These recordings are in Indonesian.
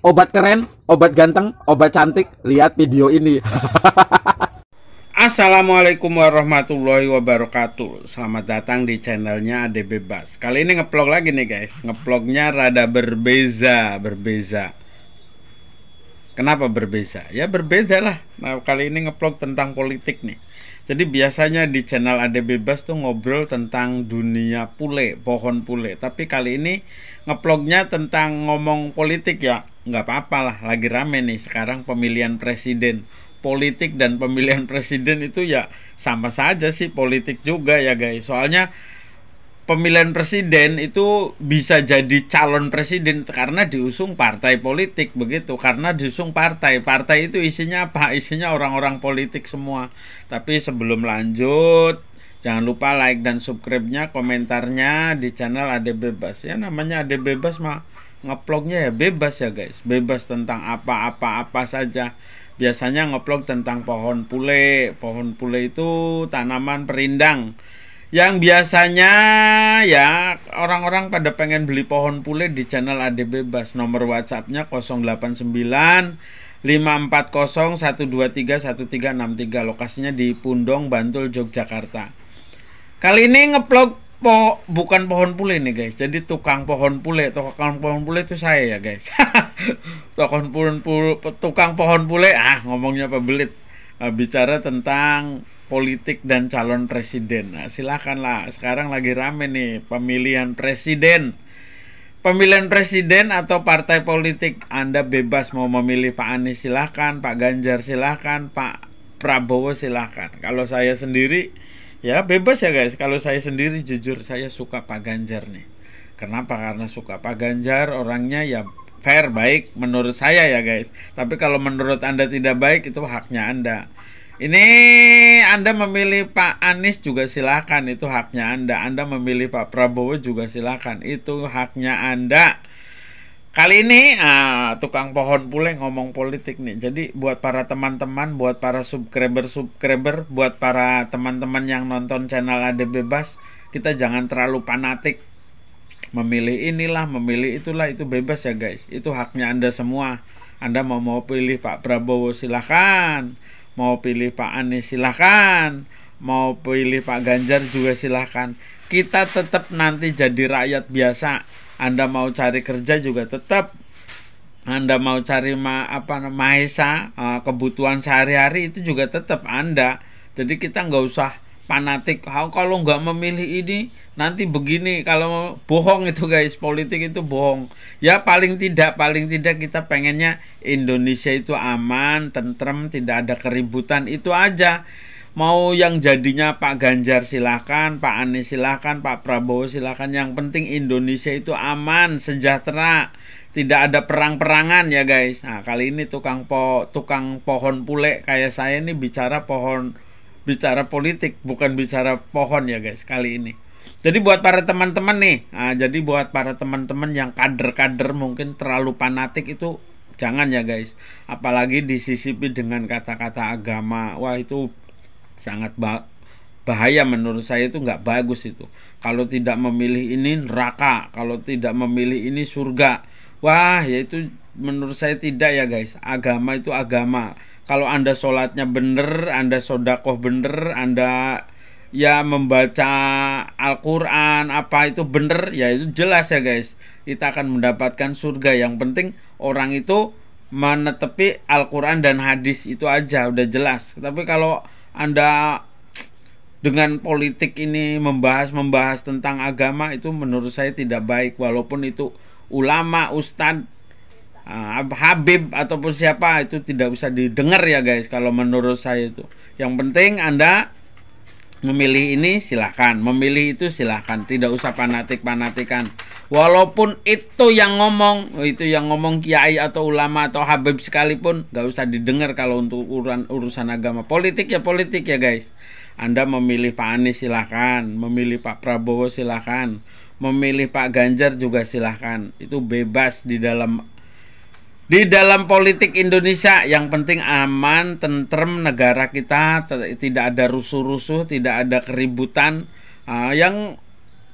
Obat keren, obat ganteng, obat cantik, lihat video ini. Assalamualaikum warahmatullahi wabarakatuh Selamat datang di channelnya Ade Bebas Kali ini ngeplog lagi nih guys Ngeplognya rada berbeza Berbeza Kenapa berbeza? Ya berbeza lah Nah kali ini ngeplog tentang politik nih jadi biasanya di channel Ade bebas tuh ngobrol tentang dunia pule, pohon pule. Tapi kali ini ngeplognya tentang ngomong politik ya. Nggak apa-apa lah, lagi rame nih sekarang pemilihan presiden. Politik dan pemilihan presiden itu ya sama saja sih politik juga ya guys. Soalnya pemilihan presiden itu bisa jadi calon presiden karena diusung partai politik begitu karena diusung partai partai itu isinya apa isinya orang-orang politik semua tapi sebelum lanjut jangan lupa like dan subscribe-nya komentarnya di channel ada bebas ya namanya ada bebas mah ngeplognya ya bebas ya guys bebas tentang apa-apa apa saja biasanya ngeplog tentang pohon pule pohon pule itu tanaman perindang yang biasanya ya orang-orang pada pengen beli pohon pule di channel Ade Bebas. Nomor WhatsAppnya 089 540 123 1363 lokasinya di Pundong Bantul Yogyakarta. Kali ini ngeplok po bukan pohon pule nih guys. Jadi tukang pohon pule, tukang pohon pule itu saya ya guys. tukang pohon pule, tukang pohon pule ah ngomongnya pebelit. Nah, bicara tentang politik dan calon presiden. Nah, silakanlah. Sekarang lagi rame nih pemilihan presiden. Pemilihan presiden atau partai politik Anda bebas mau memilih Pak Anies silahkan, Pak Ganjar silahkan, Pak Prabowo silahkan. Kalau saya sendiri ya bebas ya guys. Kalau saya sendiri jujur saya suka Pak Ganjar nih. Kenapa? Karena suka Pak Ganjar orangnya ya fair baik menurut saya ya guys. Tapi kalau menurut Anda tidak baik itu haknya Anda. Ini Anda memilih Pak Anies juga silakan, itu haknya Anda. Anda memilih Pak Prabowo juga silakan, itu haknya Anda. Kali ini ah, tukang pohon pule ngomong politik nih. Jadi buat para teman-teman, buat para subscriber-subscriber, buat para teman-teman yang nonton channel Ada Bebas, kita jangan terlalu fanatik memilih inilah, memilih itulah itu bebas ya guys. Itu haknya Anda semua. Anda mau mau pilih Pak Prabowo silakan mau pilih Pak Anies silahkan mau pilih Pak Ganjar juga silahkan kita tetap nanti jadi rakyat biasa Anda mau cari kerja juga tetap anda mau cari ma apa maesa eh, kebutuhan sehari-hari itu juga tetap Anda. Jadi kita nggak usah fanatik kalau nggak memilih ini nanti begini kalau bohong itu guys politik itu bohong ya paling tidak paling tidak kita pengennya Indonesia itu aman tentrem tidak ada keributan itu aja mau yang jadinya Pak Ganjar silahkan Pak Anies silahkan Pak Prabowo silahkan yang penting Indonesia itu aman sejahtera tidak ada perang-perangan ya guys nah kali ini tukang po tukang pohon pule kayak saya ini bicara pohon bicara politik bukan bicara pohon ya guys kali ini jadi buat para teman-teman nih nah, jadi buat para teman-teman yang kader-kader mungkin terlalu fanatik itu jangan ya guys apalagi disisipi dengan kata-kata agama wah itu sangat ba bahaya menurut saya itu nggak bagus itu kalau tidak memilih ini neraka kalau tidak memilih ini surga wah yaitu menurut saya tidak ya guys agama itu agama kalau Anda sholatnya bener, Anda sodakoh bener, Anda ya membaca Al-Quran apa itu bener, ya itu jelas ya guys. Kita akan mendapatkan surga. Yang penting orang itu menetepi Al-Quran dan hadis itu aja udah jelas. Tapi kalau Anda dengan politik ini membahas-membahas tentang agama itu menurut saya tidak baik walaupun itu ulama, ustadz Ah, habib ataupun siapa itu tidak usah didengar ya guys kalau menurut saya itu yang penting Anda memilih ini silahkan memilih itu silahkan tidak usah fanatik-fanatikan walaupun itu yang ngomong itu yang ngomong kiai atau ulama atau habib sekalipun gak usah didengar kalau untuk urusan urusan agama politik ya politik ya guys Anda memilih Pak Anies silahkan memilih Pak Prabowo silahkan memilih Pak Ganjar juga silahkan itu bebas di dalam di dalam politik Indonesia yang penting aman, tentrem negara kita, tidak ada rusuh-rusuh, tidak ada keributan. Uh, yang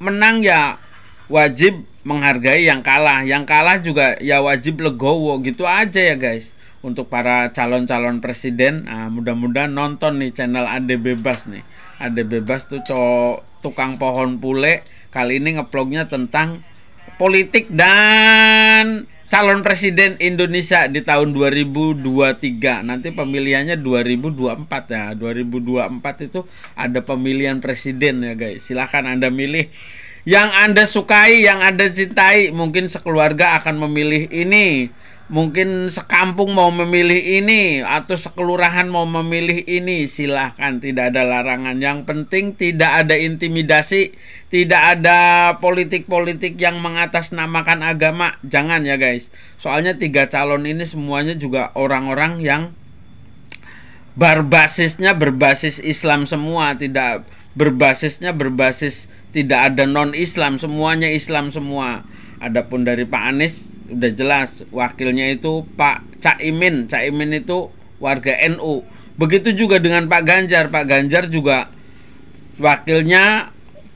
menang ya wajib menghargai yang kalah, yang kalah juga ya wajib legowo gitu aja ya guys. Untuk para calon-calon presiden, uh, mudah-mudahan nonton nih channel Ade Bebas nih. Ade Bebas tuh cowok tukang pohon pule kali ini ngeplognya tentang politik dan calon presiden Indonesia di tahun 2023. Nanti pemilihannya 2024 ya. 2024 itu ada pemilihan presiden ya, guys. Silahkan Anda milih yang Anda sukai, yang Anda cintai. Mungkin sekeluarga akan memilih ini mungkin sekampung mau memilih ini atau sekelurahan mau memilih ini silahkan tidak ada larangan yang penting tidak ada intimidasi tidak ada politik-politik yang mengatasnamakan agama jangan ya guys soalnya tiga calon ini semuanya juga orang-orang yang berbasisnya berbasis Islam semua tidak berbasisnya berbasis tidak ada non Islam semuanya Islam semua adapun dari Pak Anies udah jelas wakilnya itu Pak Caimin. Caimin itu warga NU. Begitu juga dengan Pak Ganjar. Pak Ganjar juga wakilnya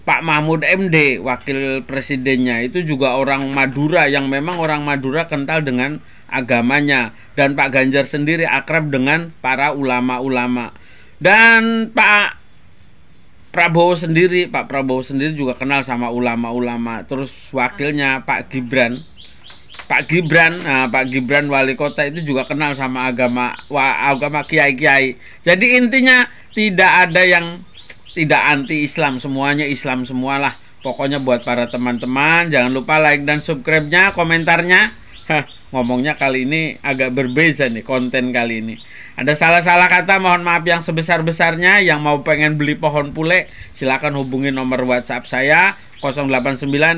Pak Mahmud MD, wakil presidennya itu juga orang Madura yang memang orang Madura kental dengan agamanya dan Pak Ganjar sendiri akrab dengan para ulama-ulama. Dan Pak Prabowo sendiri, Pak Prabowo sendiri juga kenal sama ulama-ulama. Terus wakilnya Pak Gibran Pak Gibran, nah, Pak Gibran wali kota itu juga kenal sama agama wa, agama kiai-kiai. Jadi intinya tidak ada yang tidak anti Islam, semuanya Islam semualah. Pokoknya buat para teman-teman jangan lupa like dan subscribe-nya, komentarnya ngomongnya kali ini agak berbeza nih konten kali ini. Ada salah-salah kata mohon maaf yang sebesar-besarnya yang mau pengen beli pohon pule silakan hubungi nomor WhatsApp saya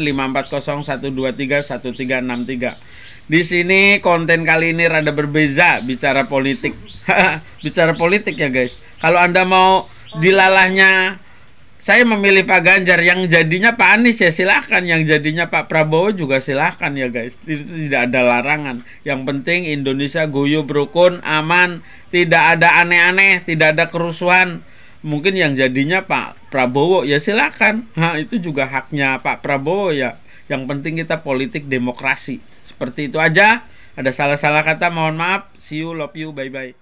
08954012313633. Di sini konten kali ini rada berbeza bicara politik. bicara politik ya guys. Kalau Anda mau dilalahnya saya memilih Pak Ganjar yang jadinya Pak Anies ya silahkan yang jadinya Pak Prabowo juga silahkan ya guys itu tidak ada larangan yang penting Indonesia guyub rukun aman tidak ada aneh-aneh tidak ada kerusuhan mungkin yang jadinya Pak Prabowo ya silahkan nah, itu juga haknya Pak Prabowo ya yang penting kita politik demokrasi seperti itu aja ada salah-salah kata mohon maaf see you love you bye bye